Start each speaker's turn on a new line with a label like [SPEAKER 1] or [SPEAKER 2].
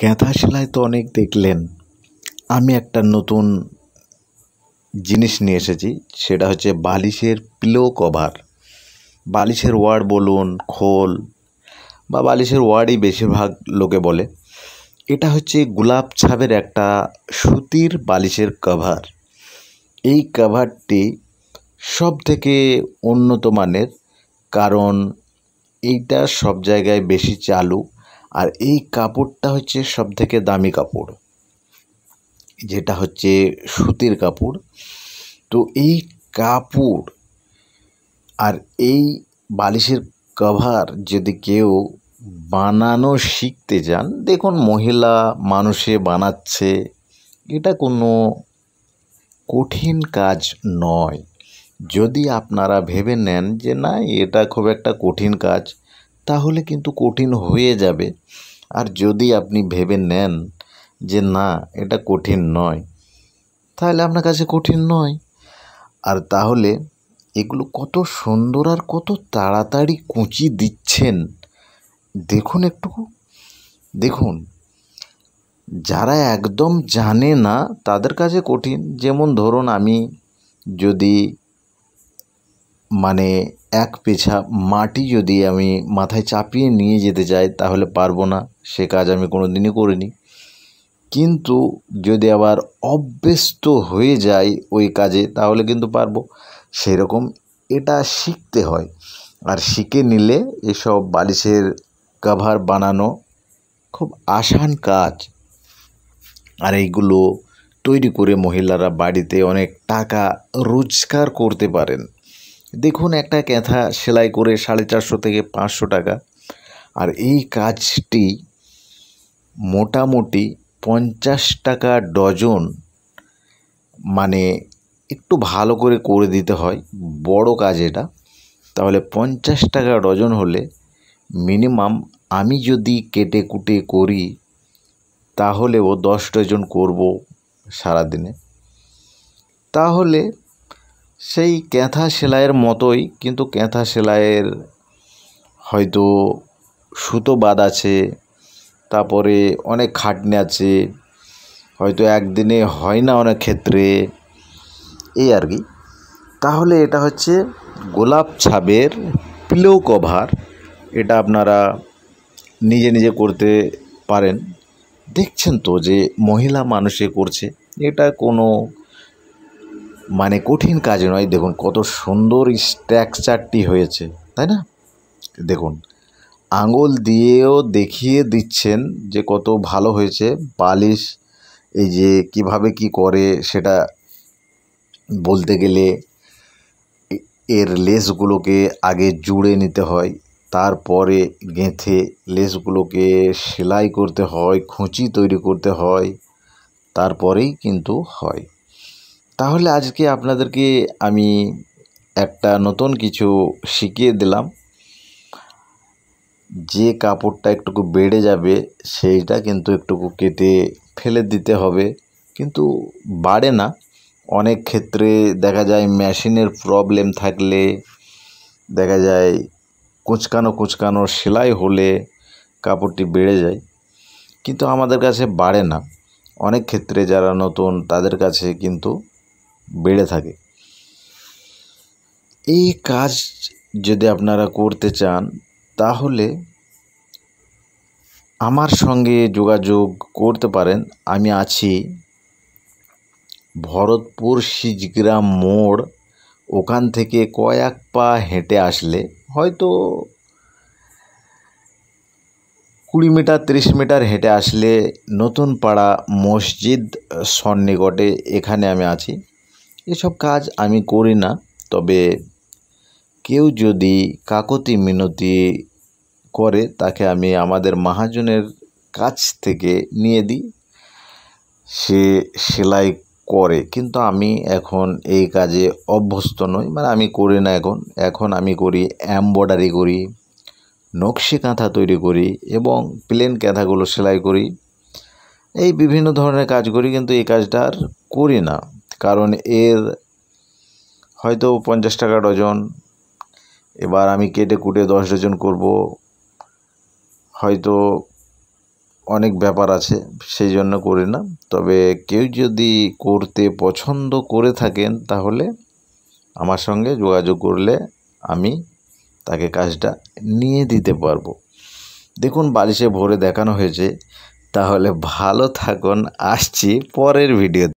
[SPEAKER 1] কেঁথা সেলাই তো অনেক দেখলেন আমি একটা নতুন জিনিস নিয়ে এসেছি সেটা হচ্ছে বালিশের পিলো কভার বালিশের ওয়ার্ড বলুন খোল বা বালিশের ওয়ার্ডই বেশিরভাগ লোকে বলে এটা হচ্ছে গোলাপ ছাপের একটা সুতির বালিশের কভার এই কভারটি সব থেকে উন্নত মানের কারণ এইটা সব জায়গায় বেশি চালু আর এই কাপড়টা হচ্ছে সবথেকে দামি কাপড় যেটা হচ্ছে সুতির কাপড় তো এই কাপড় আর এই বালিশের কভার যদি কেউ বানানো শিখতে যান দেখুন মহিলা মানুষে বানাচ্ছে এটা কোনো কঠিন কাজ নয় যদি আপনারা ভেবে নেন যে না এটা খুব একটা কঠিন কাজ তাহলে কিন্তু কঠিন হয়ে যাবে আর যদি আপনি ভেবে নেন যে না এটা কঠিন নয় তাহলে আপনার কাছে কঠিন নয় আর তাহলে এগুলো কত সুন্দর আর কত তাড়াতাড়ি কুঁচি দিচ্ছেন দেখুন একটু দেখুন যারা একদম জানে না তাদের কাছে কঠিন যেমন ধরুন আমি যদি মানে এক পেছা মাটি যদি আমি মাথায় চাপিয়ে নিয়ে যেতে চাই তাহলে পারবো না সে কাজ আমি কোনো দিনই করিনি কিন্তু যদি আবার অভ্যস্ত হয়ে যাই ওই কাজে তাহলে কিন্তু পারবো সেরকম এটা শিখতে হয় আর শিখে নিলে এসব বালিশের কাভার বানানো খুব আসান কাজ আর এইগুলো তৈরি করে মহিলারা বাড়িতে অনেক টাকা রোজগার করতে পারেন দেখুন একটা ক্যাথা সেলাই করে সাড়ে চারশো থেকে পাঁচশো টাকা আর এই কাজটি মোটামুটি পঞ্চাশ টাকা ডজন মানে একটু ভালো করে করে দিতে হয় বড় কাজ এটা তাহলে পঞ্চাশ টাকা ডজন হলে মিনিমাম আমি যদি কেটে কুটে করি তাহলেও দশ ডজন করব সারাদিনে তাহলে সেই ক্যাঁথা সেলাইয়ের মতোই কিন্তু ক্যাঁথা সেলাইয়ের হয়তো সুতো বাদ আছে তারপরে অনেক খাটনি আছে হয়তো একদিনে হয় না অনেক ক্ষেত্রে এই আর কি তাহলে এটা হচ্ছে গোলাপ ছাবের পিলো কভার এটা আপনারা নিজে নিজে করতে পারেন দেখছেন তো যে মহিলা মানুষে করছে এটা কোনো মানে কঠিন কাজ নয় দেখুন কত সুন্দর স্ট্রাকচারটি হয়েছে তাই না দেখুন আঙুল দিয়েও দেখিয়ে দিচ্ছেন যে কত ভালো হয়েছে বালিশ এই যে কিভাবে কি করে সেটা বলতে গেলে এর লেসগুলোকে আগে জুড়ে নিতে হয় তারপরে গেঁথে লেসগুলোকে সেলাই করতে হয় খুঁচি তৈরি করতে হয় তারপরেই কিন্তু হয় তাহলে আজকে আপনাদেরকে আমি একটা নতুন কিছু শিখিয়ে দিলাম যে কাপড়টা একটুকু বেড়ে যাবে সেইটা কিন্তু একটুকু কেটে ফেলে দিতে হবে কিন্তু বাড়ে না অনেক ক্ষেত্রে দেখা যায় মেশিনের প্রবলেম থাকলে দেখা যায় কুচকানো কুচকানো সেলাই হলে কাপড়টি বেড়ে যায় কিন্তু আমাদের কাছে বাড়ে না অনেক ক্ষেত্রে যারা নতুন তাদের কাছে কিন্তু বেড়ে থাকে এই কাজ যদি আপনারা করতে চান তাহলে আমার সঙ্গে যোগাযোগ করতে পারেন আমি আছি ভরতপুর সিজগ্রাম মোড় ওখান থেকে কয়েক পা হেঁটে আসলে হয়তো কুড়ি মিটার তিরিশ মিটার হেঁটে আসলে নতুন পাড়া মসজিদ সন্নিকটে এখানে আমি আছি এসব কাজ আমি করি না তবে কেউ যদি কাকতি মিনতি করে তাকে আমি আমাদের মহাজনের কাছ থেকে নিয়ে দিই সে সেলাই করে কিন্তু আমি এখন এই কাজে অভ্যস্ত নই মানে আমি করি না এখন এখন আমি করি এম্ব্রয়ডারি করি নকশি কাঁথা তৈরি করি এবং প্লেন কাঁথাগুলো সেলাই করি এই বিভিন্ন ধরনের কাজ করি কিন্তু এই কাজটা আর করি না কারণ এর হয়তো পঞ্চাশ টাকা ডজন এবার আমি কেটে কুটে দশ ডজন করব হয়তো অনেক ব্যাপার আছে সেই জন্য করি না তবে কেউ যদি করতে পছন্দ করে থাকেন তাহলে আমার সঙ্গে যোগাযোগ করলে আমি তাকে কাজটা নিয়ে দিতে পারবো দেখুন বালিশে ভরে দেখানো হয়েছে তাহলে ভালো থাকুন আসছি পরের ভিডিও